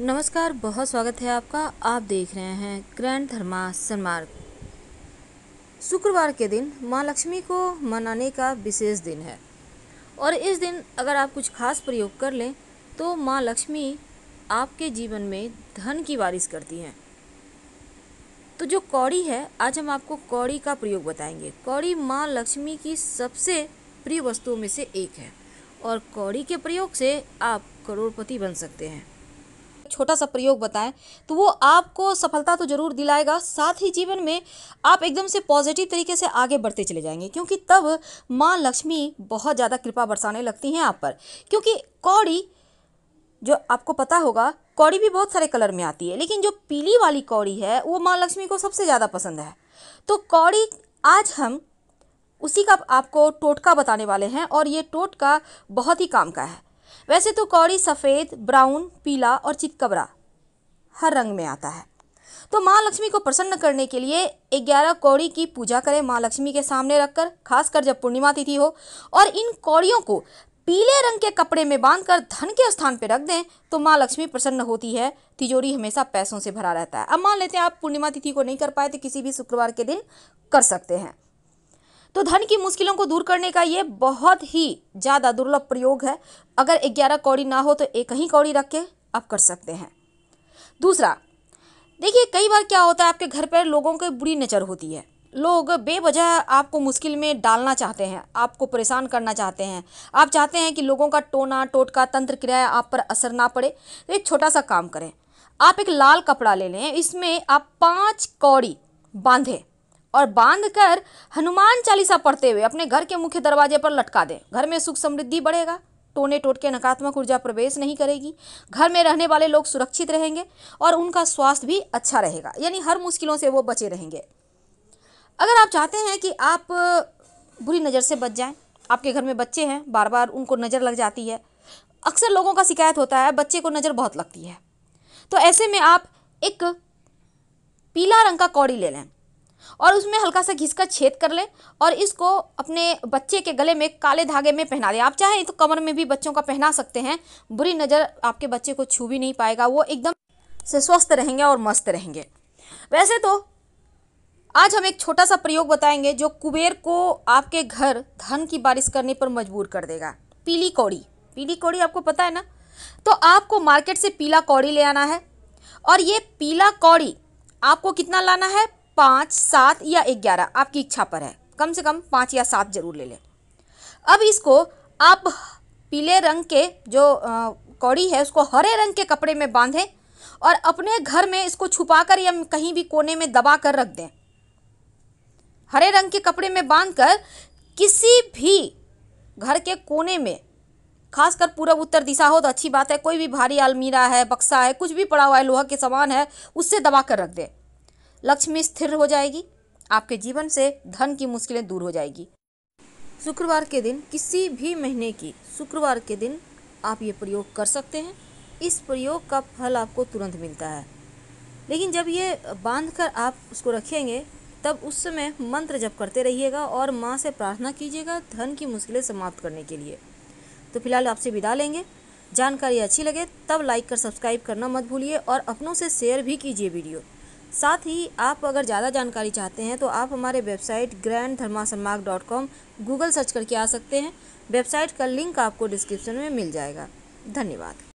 नमस्कार बहुत स्वागत है आपका आप देख रहे हैं ग्रैंड धर्मा सन्मार्ग शुक्रवार के दिन माँ लक्ष्मी को मनाने का विशेष दिन है और इस दिन अगर आप कुछ खास प्रयोग कर लें तो माँ लक्ष्मी आपके जीवन में धन की बारिश करती हैं तो जो कौड़ी है आज हम आपको कौड़ी का प्रयोग बताएंगे कौड़ी माँ लक्ष्मी की सबसे प्रिय वस्तुओं में से एक है और कौड़ी के प्रयोग से आप करोड़पति बन सकते हैं छोटा सा प्रयोग बताएं तो वो आपको सफलता तो ज़रूर दिलाएगा साथ ही जीवन में आप एकदम से पॉजिटिव तरीके से आगे बढ़ते चले जाएंगे क्योंकि तब माँ लक्ष्मी बहुत ज़्यादा कृपा बरसाने लगती हैं आप पर क्योंकि कौड़ी जो आपको पता होगा कौड़ी भी बहुत सारे कलर में आती है लेकिन जो पीली वाली कौड़ी है वो माँ लक्ष्मी को सबसे ज़्यादा पसंद है तो कौड़ी आज हम उसी का आपको टोटका बताने वाले हैं और ये टोटका बहुत ही काम का है वैसे तो कौड़ी सफ़ेद ब्राउन पीला और चितकबरा हर रंग में आता है तो माँ लक्ष्मी को प्रसन्न करने के लिए ग्यारह कौड़ी की पूजा करें माँ लक्ष्मी के सामने रखकर खासकर जब पूर्णिमा तिथि हो और इन कौड़ियों को पीले रंग के कपड़े में बांधकर धन के स्थान पर रख दें तो माँ लक्ष्मी प्रसन्न होती है तिजोरी हमेशा पैसों से भरा रहता है अब मान लेते हैं आप पूर्णिमा तिथि को नहीं कर पाए तो किसी भी शुक्रवार के दिन कर सकते हैं तो धन की मुश्किलों को दूर करने का ये बहुत ही ज़्यादा दुर्लभ प्रयोग है अगर ग्यारह कौड़ी ना हो तो एक ही कौड़ी रख के आप कर सकते हैं दूसरा देखिए कई बार क्या होता है आपके घर पर लोगों की बुरी नज़र होती है लोग बेवजह आपको मुश्किल में डालना चाहते हैं आपको परेशान करना चाहते हैं आप चाहते हैं कि लोगों का टोना टोटका तंत्र क्रिया आप पर असर ना पड़े तो एक छोटा सा काम करें आप एक लाल कपड़ा ले लें इसमें आप पाँच कौड़ी बांधें और बांधकर हनुमान चालीसा पढ़ते हुए अपने घर के मुख्य दरवाजे पर लटका दें घर में सुख समृद्धि बढ़ेगा टोने टोटके नकारात्मक ऊर्जा प्रवेश नहीं करेगी घर में रहने वाले लोग सुरक्षित रहेंगे और उनका स्वास्थ्य भी अच्छा रहेगा यानी हर मुश्किलों से वो बचे रहेंगे अगर आप चाहते हैं कि आप बुरी नज़र से बच जाएं आपके घर में बच्चे हैं बार बार उनको नज़र लग जाती है अक्सर लोगों का शिकायत होता है बच्चे को नज़र बहुत लगती है तो ऐसे में आप एक पीला रंग का कौड़ी ले लें और उसमें हल्का सा घिस कर छेद कर लें और इसको अपने बच्चे के गले में काले धागे में पहना दें आप चाहें तो कमर में भी बच्चों का पहना सकते हैं बुरी नज़र आपके बच्चे को छू भी नहीं पाएगा वो एकदम से स्वस्थ रहेंगे और मस्त रहेंगे वैसे तो आज हम एक छोटा सा प्रयोग बताएंगे जो कुबेर को आपके घर धन की बारिश करने पर मजबूर कर देगा पीली कौड़ी पीली कौड़ी आपको पता है ना तो आपको मार्केट से पीला कौड़ी ले आना है और ये पीला कौड़ी आपको कितना लाना है पाँच सात या ग्यारह आपकी इच्छा पर है कम से कम पाँच या सात जरूर ले लें अब इसको आप पीले रंग के जो कौड़ी है उसको हरे रंग के कपड़े में बांधें और अपने घर में इसको छुपा कर या कहीं भी कोने में दबा कर रख दें हरे रंग के कपड़े में बांध कर किसी भी घर के कोने में खासकर पूरब उत्तर दिशा हो तो अच्छी बात है कोई भी भारी आलमीरा है बक्सा है कुछ भी पड़ा हुआ है लोहा के सामान है उससे दबा कर रख दें लक्ष्मी स्थिर हो जाएगी आपके जीवन से धन की मुश्किलें दूर हो जाएगी शुक्रवार के दिन किसी भी महीने की शुक्रवार के दिन आप ये प्रयोग कर सकते हैं इस प्रयोग का फल आपको तुरंत मिलता है लेकिन जब ये बांध कर आप उसको रखेंगे तब उस समय मंत्र जप करते रहिएगा और माँ से प्रार्थना कीजिएगा धन की मुश्किलें समाप्त करने के लिए तो फिलहाल आपसे विदा लेंगे जानकारी अच्छी लगे तब लाइक कर सब्सक्राइब करना मत भूलिए और अपनों से शेयर भी कीजिए वीडियो साथ ही आप अगर ज़्यादा जानकारी चाहते हैं तो आप हमारे वेबसाइट ग्रैंड धर्मासनमार्क डॉट कॉम गूगल सर्च करके आ सकते हैं वेबसाइट का लिंक आपको डिस्क्रिप्शन में मिल जाएगा धन्यवाद